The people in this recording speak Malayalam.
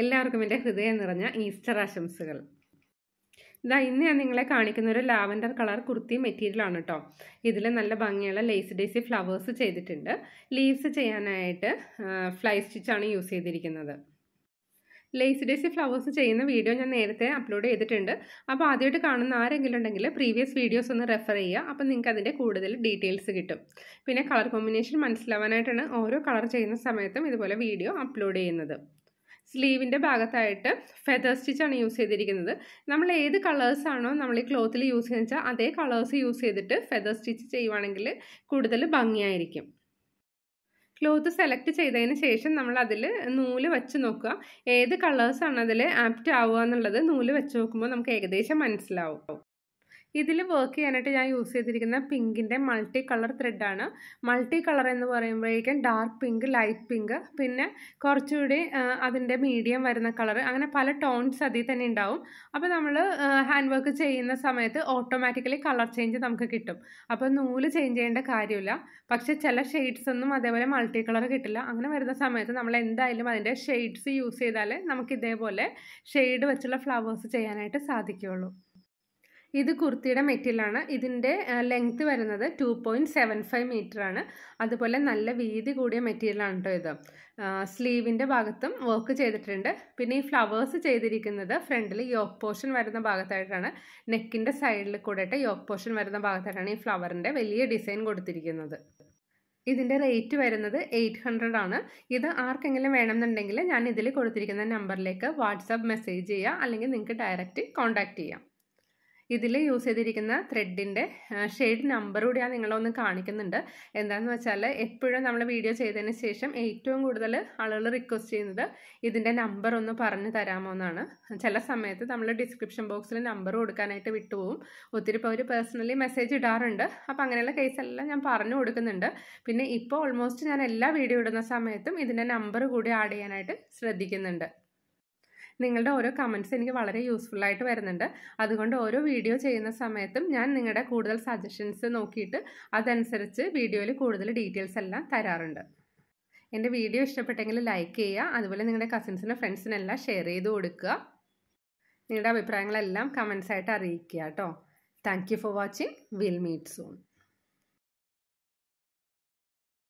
എല്ലാവർക്കും എൻ്റെ ഹൃദയം നിറഞ്ഞ ഈസ്റ്റർ ആശംസകൾ ഇതാ ഇന്ന് ഞാൻ നിങ്ങളെ കാണിക്കുന്ന ഒരു ലാവൻഡർ കളർ കുർത്തി മെറ്റീരിയൽ ആണ് കേട്ടോ ഇതിൽ നല്ല ഭംഗിയുള്ള ലേസ് ഡേസി ഫ്ലവേഴ്സ് ചെയ്തിട്ടുണ്ട് ലീവ്സ് ചെയ്യാനായിട്ട് ഫ്ലൈ സ്റ്റിച്ചാണ് യൂസ് ചെയ്തിരിക്കുന്നത് ലേസ് ഡേസി ഫ്ലവേഴ്സ് ചെയ്യുന്ന വീഡിയോ ഞാൻ നേരത്തെ അപ്ലോഡ് ചെയ്തിട്ടുണ്ട് അപ്പോൾ ആദ്യമായിട്ട് കാണുന്ന ആരെങ്കിലും ഉണ്ടെങ്കിൽ പ്രീവിയസ് വീഡിയോസ് ഒന്ന് റെഫർ ചെയ്യുക അപ്പോൾ നിങ്ങൾക്ക് അതിൻ്റെ കൂടുതൽ ഡീറ്റെയിൽസ് കിട്ടും പിന്നെ കളർ കോമ്പിനേഷൻ മനസ്സിലാവാനായിട്ടാണ് ഓരോ കളർ ചെയ്യുന്ന സമയത്തും ഇതുപോലെ വീഡിയോ അപ്ലോഡ് ചെയ്യുന്നത് സ്ലീവിൻ്റെ ഭാഗത്തായിട്ട് ഫെദർ സ്റ്റിച്ചാണ് യൂസ് ചെയ്തിരിക്കുന്നത് നമ്മൾ ഏത് കളേഴ്സാണോ നമ്മൾ ഈ ക്ലോത്തിൽ യൂസ് ചെയ്യുന്നത് വെച്ചാൽ അതേ കളേഴ്സ് യൂസ് ചെയ്തിട്ട് ഫെദർ സ്റ്റിച്ച് ചെയ്യുവാണെങ്കിൽ കൂടുതൽ ഭംഗിയായിരിക്കും ക്ലോത്ത് സെലക്ട് ചെയ്തതിന് ശേഷം നമ്മൾ അതിൽ നൂല് വെച്ച് നോക്കുക ഏത് കളേഴ്സാണ് അതിൽ ആപ്റ്റ് ആവുക എന്നുള്ളത് നൂല് വെച്ച് നോക്കുമ്പോൾ നമുക്ക് ഏകദേശം മനസ്സിലാവും ഇതിൽ വർക്ക് ചെയ്യാനായിട്ട് ഞാൻ യൂസ് ചെയ്തിരിക്കുന്ന പിങ്കിൻ്റെ മൾട്ടി കളർ ത്രെഡാണ് മൾട്ടി കളർ എന്ന് പറയുമ്പോഴേക്കും ഡാർക്ക് പിങ്ക് ലൈറ്റ് പിങ്ക് പിന്നെ കുറച്ചുകൂടി അതിൻ്റെ മീഡിയം വരുന്ന കളർ അങ്ങനെ പല ടോൺസ് അതിൽ തന്നെ ഉണ്ടാവും അപ്പോൾ നമ്മൾ ഹാൻഡ് വർക്ക് ചെയ്യുന്ന സമയത്ത് ഓട്ടോമാറ്റിക്കലി കളർ ചേഞ്ച് നമുക്ക് കിട്ടും അപ്പോൾ നൂല് ചേഞ്ച് ചെയ്യേണ്ട കാര്യമില്ല പക്ഷേ ചില ഷെയ്ഡ്സ് ഒന്നും അതേപോലെ മൾട്ടി കളർ കിട്ടില്ല അങ്ങനെ വരുന്ന സമയത്ത് നമ്മൾ എന്തായാലും അതിൻ്റെ ഷെയ്ഡ്സ് യൂസ് ചെയ്താൽ നമുക്ക് ഇതേപോലെ ഷെയ്ഡ് വെച്ചുള്ള ഫ്ലവേഴ്സ് ചെയ്യാനായിട്ട് സാധിക്കുകയുള്ളൂ ഇത് കുർത്തിയുടെ മെറ്റീരിയലാണ് ഇതിൻ്റെ ലെങ്ത്ത് വരുന്നത് two point seven five metre ആണ് അതുപോലെ നല്ല വീതി കൂടിയ മെറ്റീരിയലാണ് കേട്ടോ ഇത് സ്ലീവിൻ്റെ ഭാഗത്തും വർക്ക് ചെയ്തിട്ടുണ്ട് പിന്നെ ഈ ഫ്ലവേഴ്സ് ചെയ്തിരിക്കുന്നത് ഫ്രണ്ടിൽ യോക്ക് പോർഷൻ വരുന്ന ഭാഗത്തായിട്ടാണ് നെക്കിൻ്റെ സൈഡിൽ കൂടെയിട്ട് യോക്ക് പോർഷൻ വരുന്ന ഭാഗത്തായിട്ടാണ് ഈ ഫ്ലവറിൻ്റെ വലിയ ഡിസൈൻ കൊടുത്തിരിക്കുന്നത് ഇതിൻ്റെ റേറ്റ് വരുന്നത് എയ്റ്റ് ഹൺഡ്രഡ് ആണ് ഇത് ആർക്കെങ്കിലും വേണമെന്നുണ്ടെങ്കിൽ ഞാൻ ഇതിൽ കൊടുത്തിരിക്കുന്ന നമ്പറിലേക്ക് വാട്സാപ്പ് മെസ്സേജ് ചെയ്യുക അല്ലെങ്കിൽ നിങ്ങൾക്ക് ഡയറക്റ്റ് കോൺടാക്റ്റ് ചെയ്യാം ഇതിൽ യൂസ് ചെയ്തിരിക്കുന്ന ത്രെഡിൻ്റെ ഷെയ്ഡ് നമ്പർ കൂടി ഞാൻ നിങ്ങളൊന്ന് കാണിക്കുന്നുണ്ട് എന്താണെന്ന് വെച്ചാൽ എപ്പോഴും നമ്മൾ വീഡിയോ ചെയ്തതിന് ശേഷം ഏറ്റവും കൂടുതൽ ആളുകൾ റിക്വസ്റ്റ് ചെയ്യുന്നത് ഇതിൻ്റെ നമ്പർ ഒന്ന് പറഞ്ഞു തരാമോ എന്നാണ് ചില സമയത്ത് നമ്മൾ ഡിസ്ക്രിപ്ഷൻ ബോക്സിൽ നമ്പർ കൊടുക്കാനായിട്ട് വിട്ടുപോകും ഒത്തിരി അവർ പേഴ്സണലി മെസ്സേജ് ഇടാറുണ്ട് അപ്പോൾ അങ്ങനെയുള്ള കേസെല്ലാം ഞാൻ പറഞ്ഞു കൊടുക്കുന്നുണ്ട് പിന്നെ ഇപ്പോൾ ഓൾമോസ്റ്റ് ഞാൻ എല്ലാ വീഡിയോ ഇടുന്ന സമയത്തും ഇതിൻ്റെ നമ്പർ കൂടി ആഡ് ചെയ്യാനായിട്ട് ശ്രദ്ധിക്കുന്നുണ്ട് നിങ്ങളുടെ ഓരോ കമൻസ് എനിക്ക് വളരെ യൂസ്ഫുൾ ആയിട്ട് വരുന്നുണ്ട് അതുകൊണ്ട് ഓരോ വീഡിയോ ചെയ്യുന്ന സമയത്തും ഞാൻ നിങ്ങളുടെ കൂടുതൽ സജഷൻസ് നോക്കിയിട്ട് അതനുസരിച്ച് വീഡിയോയിൽ കൂടുതൽ ഡീറ്റെയിൽസ് എല്ലാം തരാറുണ്ട് എൻ്റെ വീഡിയോ ഇഷ്ടപ്പെട്ടെങ്കിൽ ലൈക്ക് ചെയ്യുക അതുപോലെ നിങ്ങളുടെ കസിൻസിനും ഫ്രണ്ട്സിനെല്ലാം ഷെയർ ചെയ്ത് കൊടുക്കുക നിങ്ങളുടെ അഭിപ്രായങ്ങളെല്ലാം കമൻസായിട്ട് ആയിട്ട് അറിയിക്കുക കേട്ടോ thank you for watching will meet soon